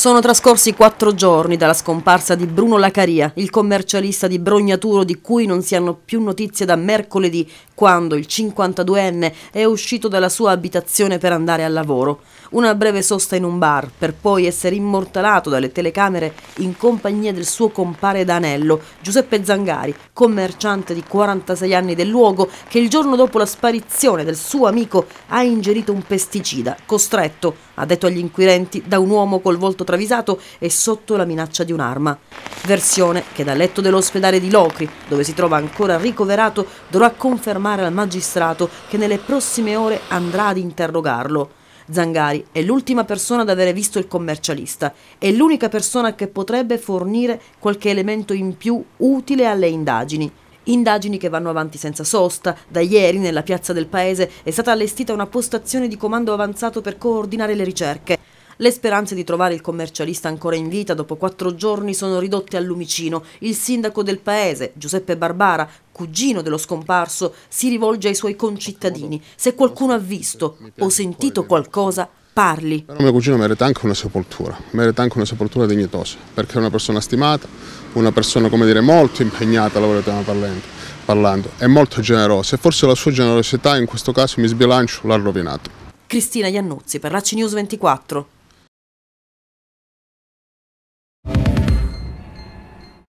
Sono trascorsi quattro giorni dalla scomparsa di Bruno Lacaria, il commercialista di Brognaturo di cui non si hanno più notizie da mercoledì quando il 52enne è uscito dalla sua abitazione per andare al lavoro. Una breve sosta in un bar, per poi essere immortalato dalle telecamere in compagnia del suo compare d'anello, Giuseppe Zangari, commerciante di 46 anni del luogo, che il giorno dopo la sparizione del suo amico ha ingerito un pesticida, costretto, ha detto agli inquirenti, da un uomo col volto travisato e sotto la minaccia di un'arma. Versione che dal letto dell'ospedale di Locri, dove si trova ancora ricoverato, dovrà confermare informare al magistrato che nelle prossime ore andrà ad interrogarlo. Zangari è l'ultima persona ad avere visto il commercialista, è l'unica persona che potrebbe fornire qualche elemento in più utile alle indagini. Indagini che vanno avanti senza sosta. Da ieri nella piazza del paese è stata allestita una postazione di comando avanzato per coordinare le ricerche. Le speranze di trovare il commercialista ancora in vita dopo quattro giorni sono ridotte al lumicino. Il sindaco del paese, Giuseppe Barbara, cugino dello scomparso, si rivolge ai suoi concittadini. Se qualcuno ha visto o sentito qualcosa, parli. Però mio cugino merita anche una sepoltura, merita anche una sepoltura dignitosa, perché è una persona stimata, una persona come dire molto impegnata lavorativamente parlando, parlando, è molto generosa e forse la sua generosità in questo caso mi sbilancio l'ha rovinato. Cristina Iannuzzi per Racci News 24.